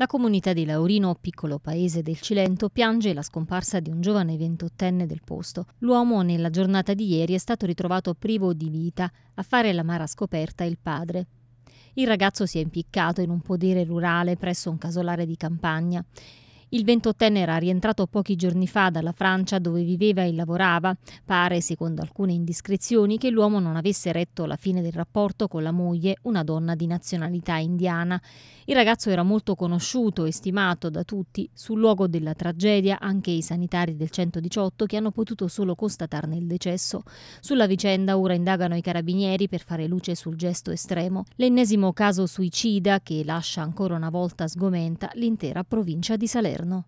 La comunità di Laurino, piccolo paese del Cilento, piange la scomparsa di un giovane ventottenne del posto. L'uomo nella giornata di ieri è stato ritrovato privo di vita, a fare l'amara scoperta il padre. Il ragazzo si è impiccato in un podere rurale presso un casolare di campagna. Il ventottenne era rientrato pochi giorni fa dalla Francia dove viveva e lavorava. Pare, secondo alcune indiscrezioni, che l'uomo non avesse retto la fine del rapporto con la moglie, una donna di nazionalità indiana. Il ragazzo era molto conosciuto e stimato da tutti. Sul luogo della tragedia anche i sanitari del 118 che hanno potuto solo constatarne il decesso. Sulla vicenda ora indagano i carabinieri per fare luce sul gesto estremo. L'ennesimo caso suicida che lascia ancora una volta sgomenta l'intera provincia di Salerno. Наверно.